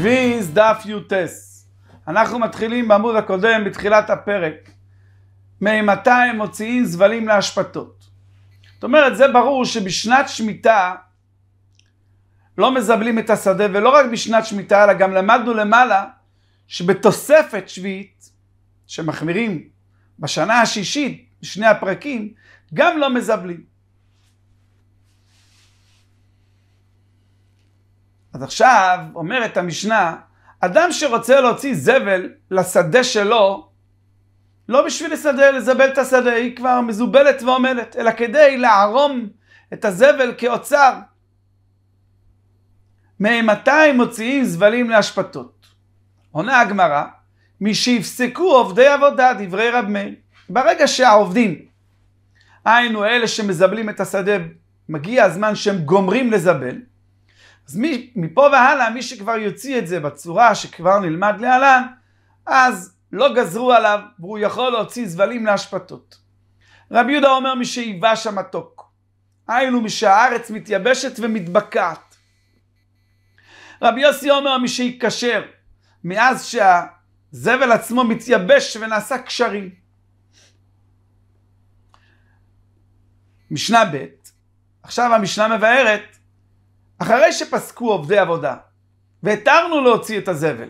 שביז דף יוטס. אנחנו מתחילים בעמוד הקודם, בתחילת הפרק. מאימתי הם מוציאים זבלים להשפתות. זאת אומרת, זה ברור שבשנת שמיטה לא מזבלים את השדה, ולא רק בשנת שמיטה, אלא גם למדנו למעלה שבתוספת שביעית, שמחמירים בשנה השישית, בשני הפרקים, גם לא מזבלים. אז עכשיו אומרת המשנה, אדם שרוצה להוציא זבל לשדה שלו, לא בשביל לסדר, לזבל את השדה, היא כבר מזובלת ועומדת, אלא כדי לערום את הזבל כאוצר. מאימתי מוציאים זבלים לאשפתות? עונה הגמרא, משהפסקו עובדי עבודה, דברי רב מאיר. ברגע שהעובדים, היינו אלה שמזבלים את השדה, מגיע הזמן שהם גומרים לזבל, אז מי, מפה והלאה, מי שכבר יוציא את זה בצורה שכבר נלמד להלן, אז לא גזרו עליו, והוא יכול להוציא זבלים להשפתות. רבי יהודה אומר, מי שייבש המתוק. היינו, מי שהארץ מתייבשת ומתבקעת. רבי יוסי אומר, מי שייקשר, מאז שהזבל עצמו מתייבש ונעשה קשרים. משנה ב', עכשיו המשנה מבארת אחרי שפסקו עובדי עבודה והתרנו להוציא את הזבל,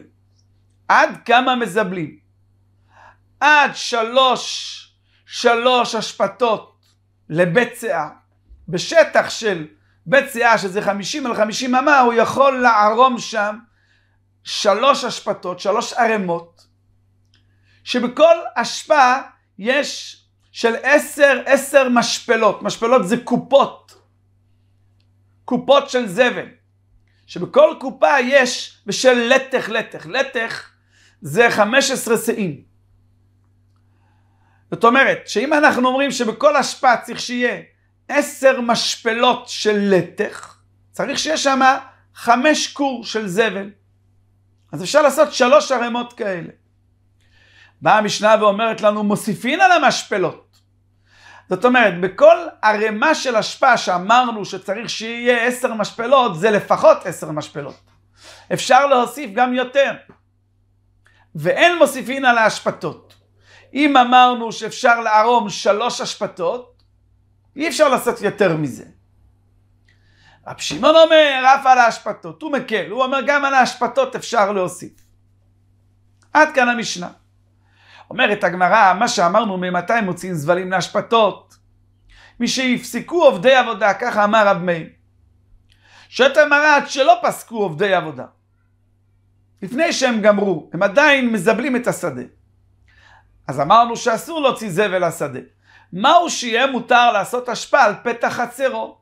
עד כמה מזבלים? עד שלוש, שלוש השפתות לבית סאה. בשטח של בית סאה, שזה חמישים על חמישים אמה, הוא יכול לערום שם שלוש השפתות, שלוש ערימות, שבכל השפעה יש של עשר, עשר משפלות. משפלות זה קופות קופות של זבל, שבכל קופה יש בשל לתך לתך. לתך זה 15 שאים. זאת אומרת, שאם אנחנו אומרים שבכל אשפה צריך שיהיה 10 משפלות של לתך, צריך שיהיה שם 5 קור של זבל. אז אפשר לעשות שלוש ערימות כאלה. באה המשנה ואומרת לנו, מוסיפין על המשפלות. זאת אומרת, בכל ערימה של אשפה שאמרנו שצריך שיהיה עשר משפלות, זה לפחות עשר משפלות. אפשר להוסיף גם יותר. ואין מוסיפין על האשפתות. אם אמרנו שאפשר לערום שלוש אשפתות, אי אפשר לעשות יותר מזה. רב שמעון אומר, אף על האשפתות, הוא מקל, הוא אומר גם על האשפתות אפשר להוסיף. עד כאן המשנה. אומרת הגמרא, מה שאמרנו, ממתי הם מוציאים זבלים לאשפתות? משיפסקו עובדי עבודה, ככה אמר רב מאיר. שואלת הגמרא, עד שלא פסקו עובדי עבודה. לפני שהם גמרו, הם עדיין מזבלים את השדה. אז אמרנו שאסור להוציא זבל לשדה. מהו שיהיה מותר לעשות אשפה על פתח חצרו?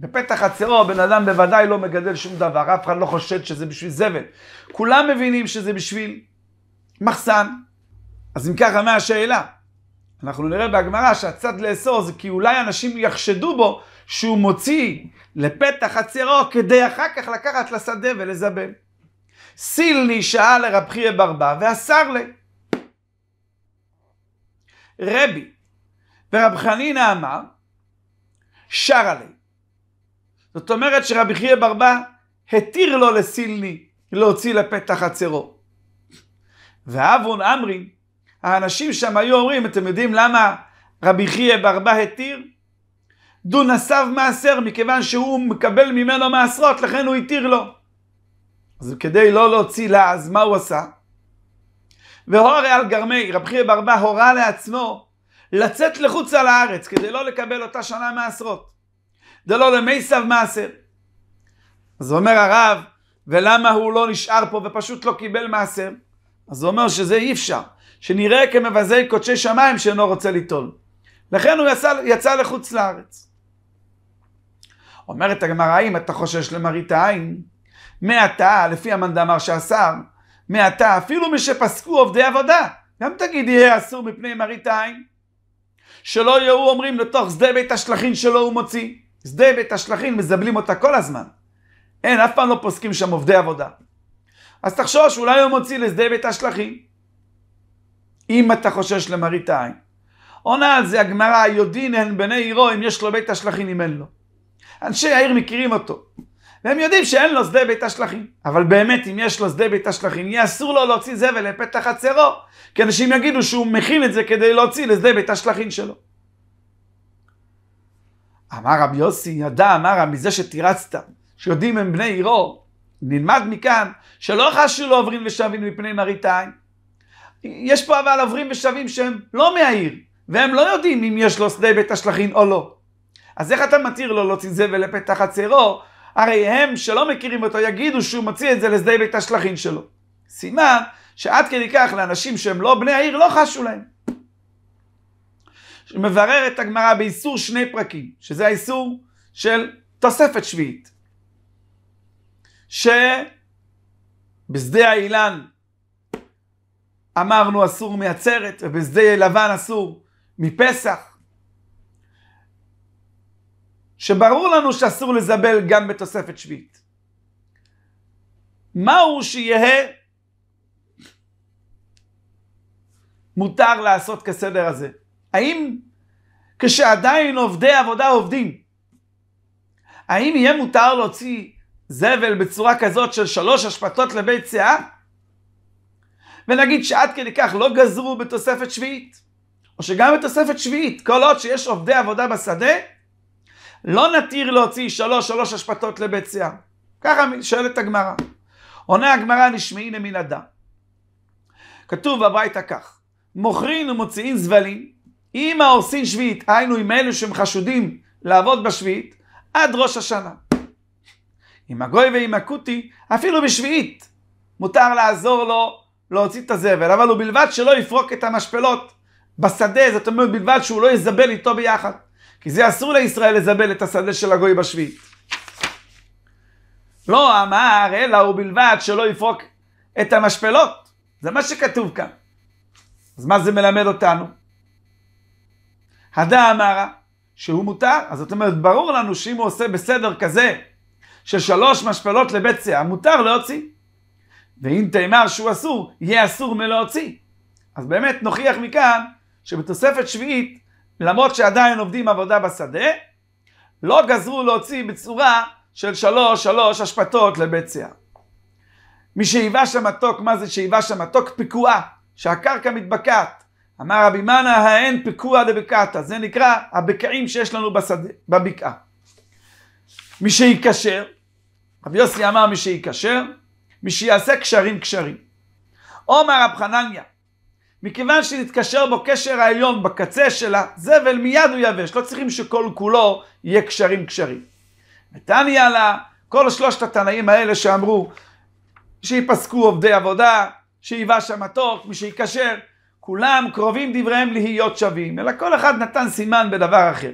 בפתח חצרו הבן אדם בוודאי לא מגדל שום דבר, אף אחד לא חושד שזה בשביל זבל. כולם מבינים שזה בשביל מחסן. אז אם ככה, מה השאלה? אנחנו נראה בהגמרא שהצד לאסור זה כי אולי אנשים יחשדו בו שהוא מוציא לפתח הצירו כדי אחר כך לקחת לשדה ולזבל. סיל נשאל לרב חייא ברבה ואסר לי. רבי ורב חנינא אמר שר עלי. זאת אומרת שרב חייא ברבה התיר לו לסילני להוציא לפתח חצרו. ואבון אמרי האנשים שם היו אומרים, אתם יודעים למה רבי חייא ברבה התיר? דו נסב מעשר, מכיוון שהוא מקבל ממנו מעשרות, לכן הוא התיר לו. אז כדי לא להוציא לעז, מה הוא עשה? והורי על גרמי, רבי חייא ברבה הורה לעצמו לצאת לחוצה לארץ, כדי לא לקבל אותה שנה מעשרות. זה דלא למייסב מעשר. אז אומר הרב, ולמה הוא לא נשאר פה ופשוט לא קיבל מעשר? אז הוא אומר שזה אי אפשר. שנראה כמבזי קודשי שמיים שאינו רוצה ליטול. לכן הוא יצא, יצא לחוץ לארץ. אומרת הגמרא, אם אתה חושש למראית העין, מעתה, לפי המאן שאסר, מעתה, אפילו משפסקו עובדי עבודה, גם תגיד יהיה אסור מפני מראית העין. שלא יהיו אומרים לתוך שדה בית השלכין שלו הוא מוציא. שדה בית השלכין, מזבלים אותה כל הזמן. אין, אף פעם לא פוסקים שם עובדי עבודה. אז תחשוש, אולי הוא מוציא לשדה בית השלכין. אם אתה חושש למראית העין. עונה על זה הגמרא, יודעין הן בני עירו אם יש לו בית השלכין אם אין לו. אנשי העיר מכירים אותו, והם יודעים שאין לו שדה בית השלכין. אבל באמת, אם יש לו שדה בית השלכין, יהיה אסור לו להוציא זבל לפתח חצרו, כי אנשים יגידו שהוא מכין את זה כדי להוציא לשדה בית השלכין שלו. אמר רבי יוסי, ידע, אמר רבי, מזה שתירצת, שיודעים הם בני עירו, נלמד מכאן שלא חשו לא עוברים ושבים מפני מראית העין. יש פה אבל עוברים ושבים שהם לא מהעיר, והם לא יודעים אם יש לו שדה בית השלכין או לא. אז איך אתה מתיר לו להוציא זבל לפתח חצרו? הרי הם שלא מכירים אותו יגידו שהוא מוציא את זה לשדה בית השלכין שלו. סימן שעד כדי כך לאנשים שהם לא בני העיר לא חשו להם. מבררת הגמרא באיסור שני פרקים, שזה האיסור של תוספת שביעית. שבשדה האילן אמרנו אסור מעצרת, ובשדה לבן אסור מפסח. שברור לנו שאסור לזבל גם בתוספת שביעית. מהו שיהא מותר לעשות כסדר הזה? האם כשעדיין עובדי עבודה עובדים, האם יהיה מותר להוציא זבל בצורה כזאת של שלוש השפטות לבית סיעה? ונגיד שעד כדי כך לא גזרו בתוספת שביעית, או שגם בתוספת שביעית, כל עוד שיש עובדי עבודה בשדה, לא נתיר להוציא שלוש, שלוש אשפתות לבית שיער. ככה שואלת הגמרא. עונה הגמרא נשמעי אדם. כתוב בברייתא כך, מוכרין ומוציאין זבלים, אם העושים שביעית, היינו עם אלו שהם חשודים לעבוד בשביעית, עד ראש השנה. עם הגוי ועם הכותי, אפילו בשביעית, מותר לעזור לו להוציא את הזבל, אבל הוא בלבד שלא יפרוק את המשפלות בשדה, זאת אומרת בלבד שהוא לא יזבל איתו ביחד. כי זה אסור לישראל לזבל את השדה של הגוי בשביעית. לא אמר, אלא הוא בלבד שלא יפרוק את המשפלות. זה מה שכתוב כאן. אז מה זה מלמד אותנו? הדה אמרה שהוא מותר, אז זאת אומרת, ברור לנו שאם הוא עושה בסדר כזה של שלוש משפלות לבית סיעה, מותר להוציא. ואם תאמר שהוא אסור, יהיה אסור מלהוציא. אז באמת נוכיח מכאן שבתוספת שביעית, למרות שעדיין עובדים עבודה בשדה, לא גזרו להוציא בצורה של שלוש, שלוש אשפתות לבית סיער. שיער. משאיבש המתוק, מה זה שאיבש המתוק? פיקועה, שהקרקע מתבקעת. אמר רבי מנא, האין פיקועה דבקעתא, זה נקרא הבקעים שיש לנו בשדה, בבקעה. מי שייקשר, רבי יוסי אמר מי שייקשר, מי שיעשה קשרים קשרים. עומר רב חנניה, מכיוון שנתקשר בו קשר העליון בקצה של הזבל, מיד הוא יבש. לא צריכים שכל כולו יהיה קשרים קשרים. נתניה לה, כל שלושת התנאים האלה שאמרו שיפסקו עובדי עבודה, שיבש המתוק, מי שיקשר, כולם קרובים דבריהם להיות שווים, אלא כל אחד נתן סימן בדבר אחר.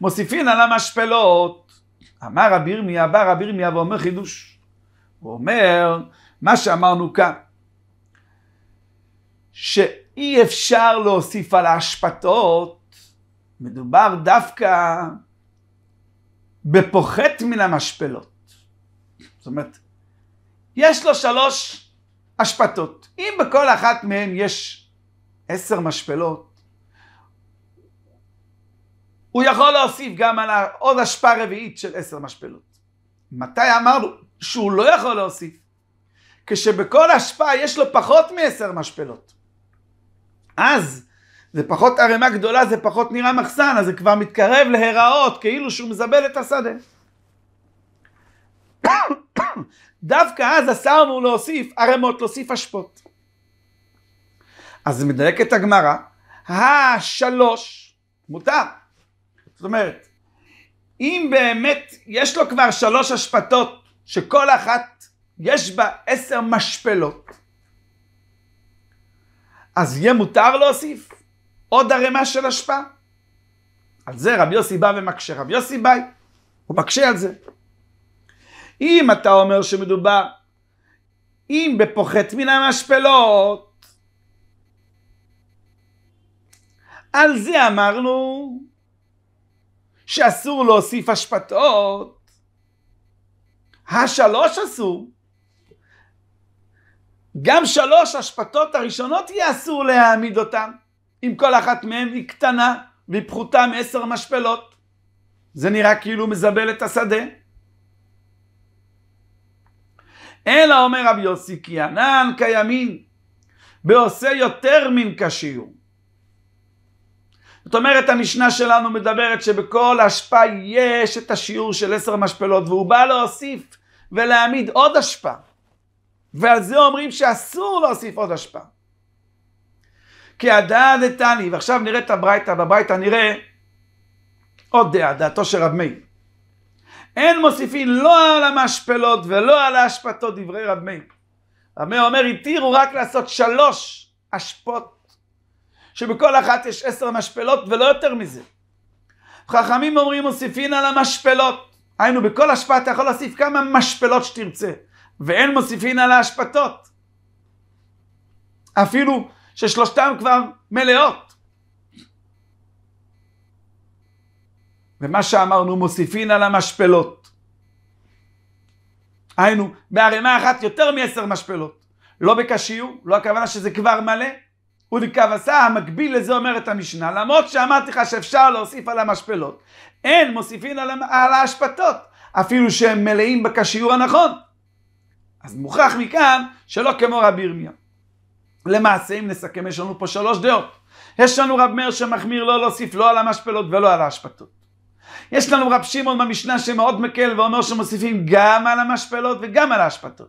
מוסיפין על המשפלות, אמר רבי ירמיה, בא רבי ירמיה ואומר חידוש. הוא אומר, מה שאמרנו כאן, שאי אפשר להוסיף על ההשפתות, מדובר דווקא בפוחת מן המשפלות. זאת אומרת, יש לו שלוש השפתות. אם בכל אחת מהן יש עשר משפלות, הוא יכול להוסיף גם על עוד השפעה רביעית של עשר משפלות. מתי אמרנו? שהוא לא יכול להוסיף, כשבכל השפעה יש לו פחות מעשר משפלות. אז זה פחות ערימה גדולה, זה פחות נראה מחסן, אז זה כבר מתקרב להיראות כאילו שהוא מזבל את השדה. דווקא אז אסרנו להוסיף ערימות, להוסיף אשפות. אז מדייקת הגמרא, השלוש מותר. זאת אומרת, אם באמת יש לו כבר שלוש אשפתות שכל אחת יש בה עשר משפלות, אז יהיה מותר להוסיף עוד ערימה של אשפה. על זה רב יוסי בא ומקשה. רב יוסי בא, הוא מקשה על זה. אם אתה אומר שמדובר, אם בפוחת מן המשפלות, על זה אמרנו שאסור להוסיף אשפתות, השלוש אסור, גם שלוש השפטות הראשונות יהיה אסור להעמיד אותן, אם כל אחת מהן היא קטנה והיא פחותה מעשר משפלות. זה נראה כאילו מזבל את השדה. אלא אומר רבי יוסי כי ענן כימין בעושה יותר מן כשיעור. זאת אומרת המשנה שלנו מדברת שבכל השפעה יש את השיעור של עשר משפלות והוא בא להוסיף ולהעמיד עוד אשפה. ועל זה אומרים שאסור להוסיף עוד אשפה. כי הדעה דתני, ועכשיו נראה את הברייתא, בברייתא נראה עוד דעה, דעתו של רב מאיר. אין מוסיפין לא על המשפלות ולא על האשפתות דברי רב מאיר. רב מאיר אומר, התירו רק לעשות שלוש אשפות, שבכל אחת יש עשר משפלות ולא יותר מזה. חכמים אומרים, מוסיפין על המשפלות. היינו, בכל השפעה אתה יכול להוסיף כמה משפלות שתרצה, ואין מוסיפין על ההשפתות. אפילו ששלושתם כבר מלאות. ומה שאמרנו, מוסיפין על המשפלות. היינו, בערימה אחת יותר מעשר משפלות. לא בקשיור, לא הכוונה שזה כבר מלא, ולכבשה המקביל לזה אומרת המשנה, למרות שאמרתי לך שאפשר להוסיף על המשפלות, אין מוסיפים על, על האשפתות, אפילו שהם מלאים בכשיעור הנכון. אז מוכרח מכאן שלא כמו רבי ירמיה. למעשה, אם נסכם, יש לנו פה שלוש דעות. יש לנו רב מאיר שמחמיר לא להוסיף לא על המשפלות ולא על האשפתות. יש לנו רב שמעון במשנה שמאוד מקל ואומר שמוסיפים גם על המשפלות וגם על האשפתות.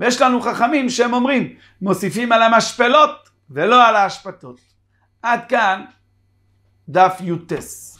ויש לנו חכמים שהם אומרים, מוסיפים על המשפלות ולא על ההשפתות. עד כאן דף יוטס.